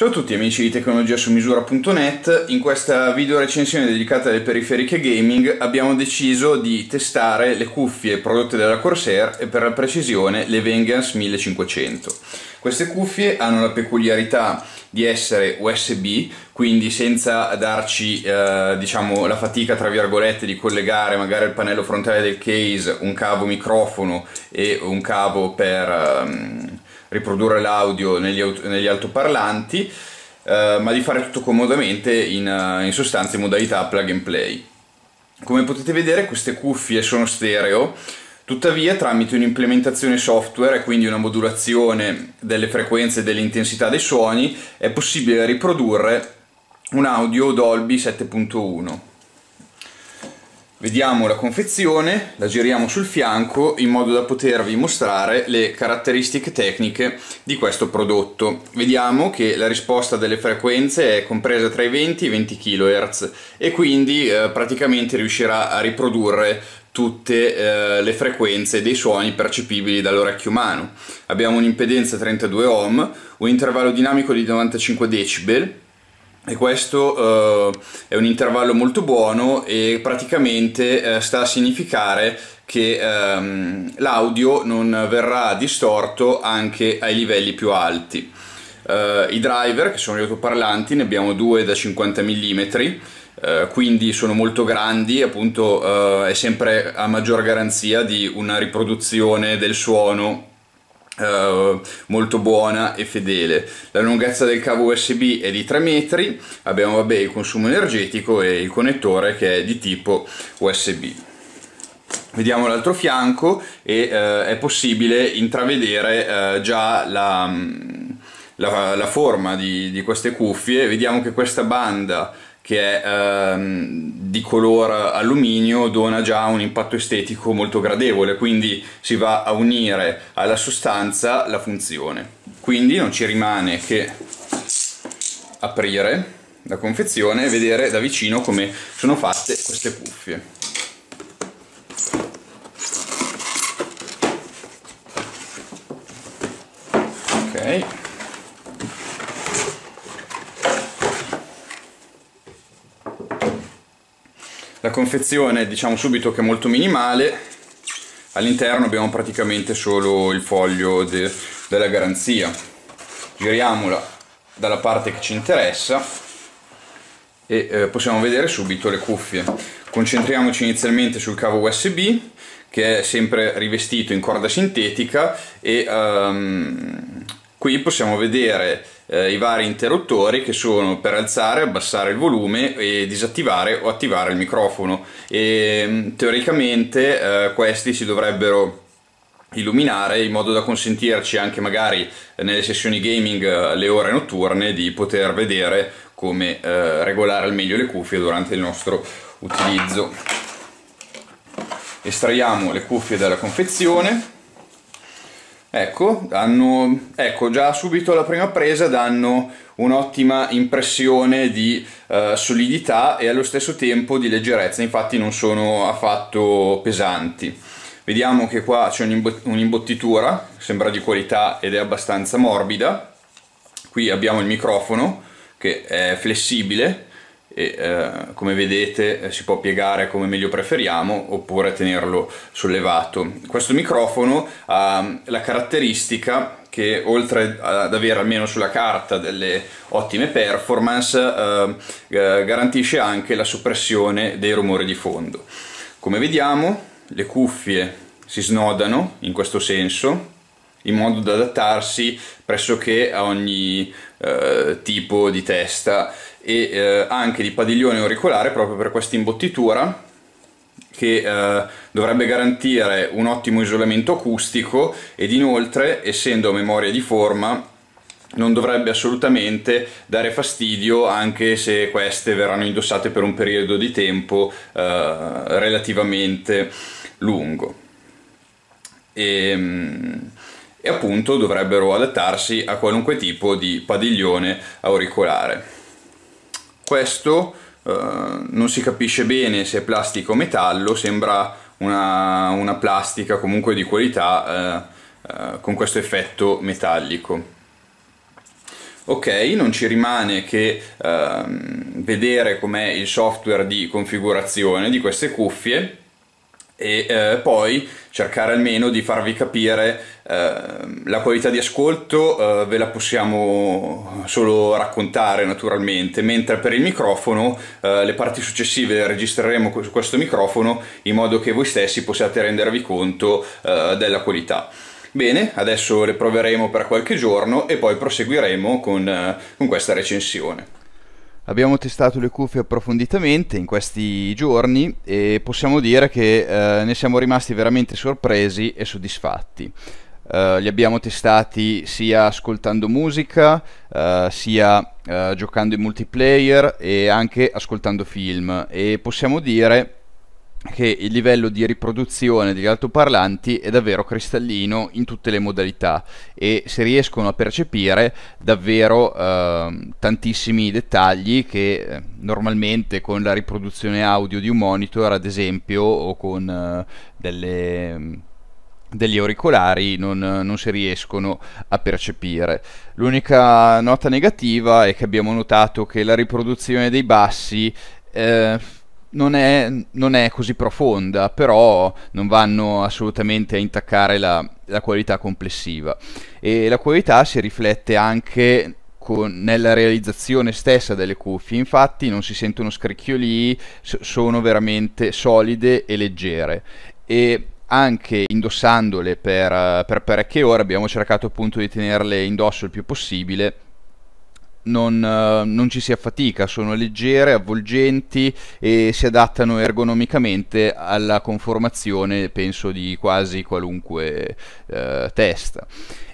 Ciao a tutti amici di tecnologia su misura.net, in questa video recensione dedicata alle periferiche gaming abbiamo deciso di testare le cuffie prodotte dalla Corsair e per la precisione le Vengeance 1500. Queste cuffie hanno la peculiarità di essere USB, quindi senza darci eh, diciamo, la fatica tra virgolette di collegare magari al pannello frontale del case un cavo microfono e un cavo per, ehm, riprodurre l'audio negli, aut- negli altoparlanti, eh, ma di fare tutto comodamente in, eh, in sostanza in modalità plug and play. Come potete vedere queste cuffie sono stereo, Tuttavia, tramite un'implementazione software e quindi una modulazione delle frequenze e dell'intensità dei suoni, è possibile riprodurre un audio Dolby 7.1. Vediamo la confezione, la giriamo sul fianco in modo da potervi mostrare le caratteristiche tecniche di questo prodotto. Vediamo che la risposta delle frequenze è compresa tra i 20 e i 20 kHz e quindi eh, praticamente riuscirà a riprodurre tutte eh, le frequenze dei suoni percepibili dall'orecchio umano. Abbiamo un'impedenza 32 ohm, un intervallo dinamico di 95 decibel, e questo eh, è un intervallo molto buono e praticamente eh, sta a significare che ehm, l'audio non verrà distorto anche ai livelli più alti. Eh, I driver, che sono gli autoparlanti, ne abbiamo due da 50 mm, eh, quindi sono molto grandi, appunto eh, è sempre a maggior garanzia di una riproduzione del suono eh, molto buona e fedele la lunghezza del cavo usb è di 3 metri abbiamo vabbè, il consumo energetico e il connettore che è di tipo usb vediamo l'altro fianco e uh, è possibile intravedere uh, già la, mm, la, la forma di, di queste cuffie vediamo che questa banda che è ehm, di color alluminio dona già un impatto estetico molto gradevole quindi si va a unire alla sostanza la funzione quindi non ci rimane che aprire la confezione e vedere da vicino come sono fatte queste cuffie ok La confezione diciamo subito che è molto minimale, all'interno abbiamo praticamente solo il foglio de della garanzia. Giriamola dalla parte che ci interessa e eh, possiamo vedere subito le cuffie. Concentriamoci inizialmente sul cavo USB che è sempre rivestito in corda sintetica e ehm, qui possiamo vedere eh, i vari interruttori che sono per alzare, abbassare il volume e disattivare o attivare il microfono e mm, teoricamente eh, questi si dovrebbero illuminare in modo da consentirci anche magari eh, nelle sessioni gaming eh, le ore notturne di poter vedere come eh, regolare al meglio le cuffie durante il nostro utilizzo estraiamo le cuffie dalla confezione Ecco, danno, ecco, già subito alla prima presa danno un'ottima impressione di eh, solidità e allo stesso tempo di leggerezza, infatti non sono affatto pesanti. Vediamo che qua c'è un'imbottitura, sembra di qualità ed è abbastanza morbida. Qui abbiamo il microfono che è flessibile, e eh, come vedete eh, si può piegare come meglio preferiamo oppure tenerlo sollevato. Questo microfono ha mm, la caratteristica che oltre ad avere almeno sulla carta delle ottime performance eh, garantisce anche la soppressione dei rumori di fondo. Come vediamo le cuffie si snodano in questo senso in modo da adattarsi pressoché a ogni eh, tipo di testa e eh, anche di padiglione auricolare proprio per questa imbottitura che eh, dovrebbe garantire un ottimo isolamento acustico ed inoltre essendo memoria di forma non dovrebbe assolutamente dare fastidio anche se queste verranno indossate per un periodo di tempo eh, relativamente lungo e, ehm, e appunto dovrebbero adattarsi a qualunque tipo di padiglione auricolare questo eh, non si capisce bene se è plastica o metallo, sembra una, una plastica comunque di qualità eh, eh, con questo effetto metallico. Ok, non ci rimane che ehm, vedere com'è il software di configurazione di queste cuffie e eh, poi cercare almeno di farvi capire eh, la qualità di ascolto eh, ve la possiamo solo raccontare naturalmente mentre per il microfono eh, le parti successive le registreremo su questo microfono in modo che voi stessi possiate rendervi conto eh, della qualità bene adesso le proveremo per qualche giorno e poi proseguiremo con, eh, con questa recensione Abbiamo testato le cuffie approfonditamente in questi giorni e possiamo dire che eh, ne siamo rimasti veramente sorpresi e soddisfatti. Uh, li abbiamo testati sia ascoltando musica, uh, sia uh, giocando in multiplayer e anche ascoltando film e possiamo dire che il livello di riproduzione degli altoparlanti è davvero cristallino in tutte le modalità e si riescono a percepire davvero eh, tantissimi dettagli che eh, normalmente con la riproduzione audio di un monitor ad esempio o con eh, delle mm, degli auricolari non, non, si riescono a percepire. L'unica nota negativa è che abbiamo notato che la riproduzione dei bassi eh, non è, non è, così profonda, però non vanno assolutamente a intaccare la, la qualità complessiva. E la qualità si riflette anche con, nella realizzazione stessa delle cuffie, infatti non si sentono scricchiolii, sono veramente solide e leggere. E anche indossandole per, per parecchie ore abbiamo cercato appunto di tenerle indosso il più possibile non, eh, non, ci si affatica, sono leggere, avvolgenti e si adattano ergonomicamente alla conformazione, penso, di quasi qualunque eh, testa.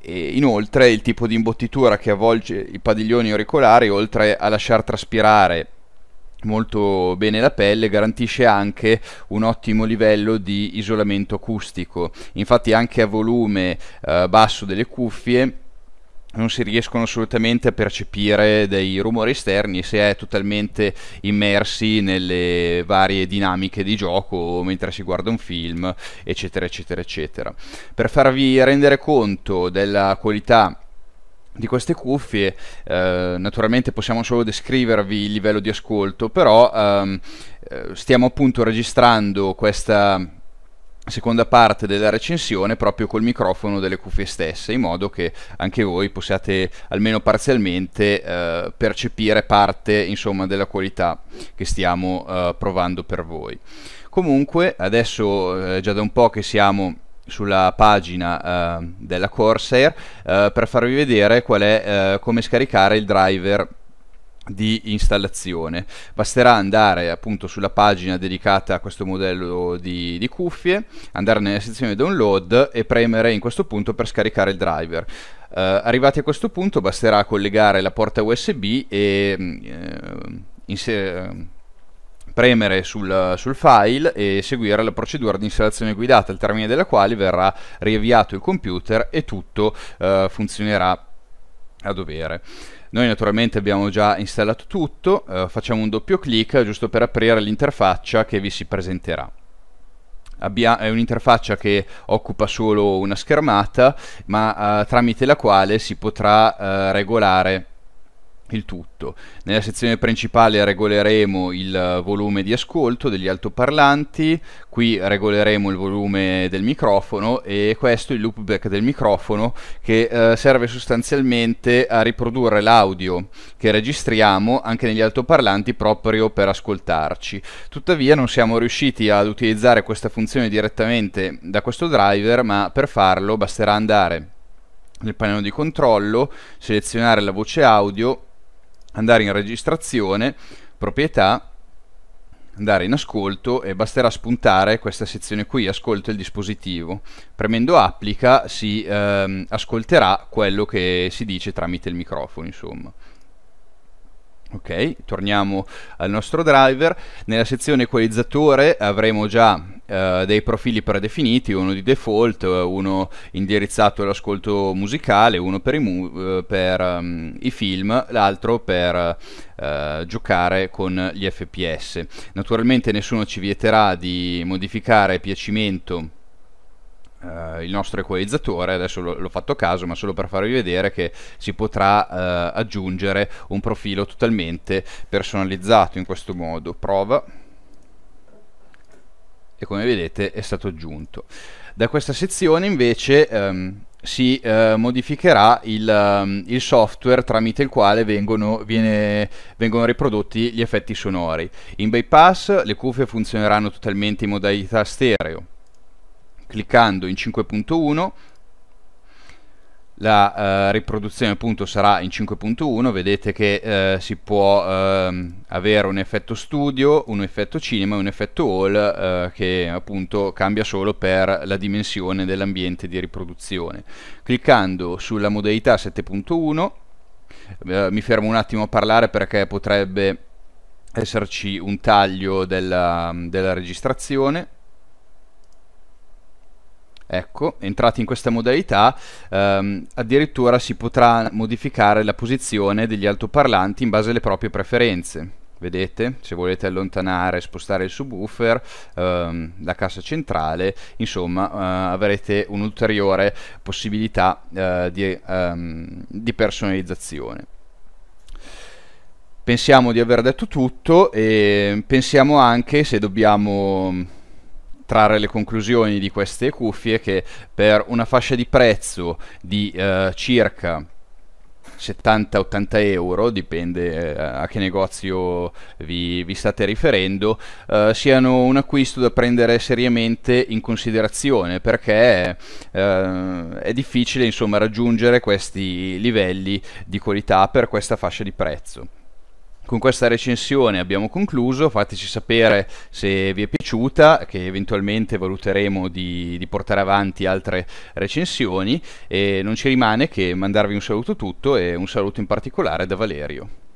E inoltre il tipo di imbottitura che avvolge i padiglioni auricolari, oltre a lasciar traspirare molto bene la pelle garantisce anche un ottimo livello di isolamento acustico infatti anche a volume eh, basso delle cuffie non si riescono assolutamente a percepire dei rumori esterni se è totalmente immersi nelle varie dinamiche di gioco mentre si guarda un film eccetera eccetera eccetera per farvi rendere conto della qualità di queste cuffie eh, naturalmente possiamo solo descrivervi il livello di ascolto però ehm, eh, stiamo appunto registrando questa seconda parte della recensione proprio col microfono delle cuffie stesse, in modo che anche voi possiate almeno parzialmente eh, percepire parte insomma, della qualità che stiamo eh, provando per voi. Comunque adesso eh, già da un po' che siamo sulla pagina eh, della Corsair eh, per farvi vedere qual è, eh, come scaricare il driver di installazione. Basterà andare appunto sulla pagina dedicata a questo modello di, di, cuffie, andare nella sezione download e premere in questo punto per scaricare il driver. Eh, arrivati a questo punto basterà collegare la porta USB e mm, eh, eh, premere sul, sul, file e seguire la procedura di installazione guidata, al termine della quale verrà riavviato il computer e tutto eh, funzionerà a dovere. Noi naturalmente abbiamo già installato tutto, eh, facciamo un doppio clic giusto per aprire l'interfaccia che vi si presenterà. Abbia, è un'interfaccia che occupa solo una schermata, ma eh, tramite la quale si potrà eh, regolare il tutto. Nella sezione principale regoleremo il volume di ascolto degli altoparlanti, qui regoleremo il volume del microfono e questo è il loopback del microfono che eh, serve sostanzialmente a riprodurre l'audio che registriamo anche negli altoparlanti proprio per ascoltarci. Tuttavia non siamo riusciti ad utilizzare questa funzione direttamente da questo driver, ma per farlo basterà andare nel pannello di controllo, selezionare la voce audio andare in registrazione, proprietà, andare in ascolto e basterà spuntare questa sezione qui, ascolto il dispositivo. Premendo applica si ehm, ascolterà quello che si dice tramite il microfono, insomma. Ok, torniamo al nostro driver. Nella sezione equalizzatore avremo già eh, dei profili predefiniti, uno di default, eh, uno indirizzato all'ascolto musicale, uno per i, eh, per, um, i film, l'altro per uh, giocare con gli FPS. Naturalmente nessuno ci vieterà di modificare piacimento Uh, il nostro equalizzatore, adesso l- l'ho fatto a caso, ma solo per farvi vedere che si potrà uh, aggiungere un profilo totalmente personalizzato in questo modo. Prova e come vedete è stato aggiunto. Da questa sezione invece um, si uh, modificherà il, um, il, software tramite il quale vengono, viene, vengono, riprodotti gli effetti sonori. In bypass le cuffie funzioneranno totalmente in modalità stereo cliccando in 5.1 la eh, riproduzione appunto sarà in 5.1 vedete che eh, si può eh, avere un effetto studio un effetto cinema e un effetto all eh, che appunto cambia solo per la dimensione dell'ambiente di riproduzione cliccando sulla modalità 7.1 eh, mi fermo un attimo a parlare perché potrebbe esserci un taglio della, della registrazione Ecco, entrati in questa modalità, ehm, addirittura si potrà modificare la posizione degli altoparlanti in base alle proprie preferenze. Vedete? Se volete allontanare, e spostare il subwoofer, ehm, la cassa centrale, insomma eh, avrete un'ulteriore possibilità eh, di, ehm, di personalizzazione pensiamo di aver detto tutto e pensiamo anche se dobbiamo trarre le conclusioni di queste cuffie che per una fascia di prezzo di eh, circa 70-80 euro, dipende eh, a che negozio vi, vi state riferendo, eh, siano un acquisto da prendere seriamente in considerazione perché eh, è difficile insomma raggiungere questi livelli di qualità per questa fascia di prezzo con questa recensione abbiamo concluso, fateci sapere se vi è piaciuta, che eventualmente valuteremo di, di, portare avanti altre recensioni e non ci rimane che mandarvi un saluto tutto e un saluto in particolare da Valerio.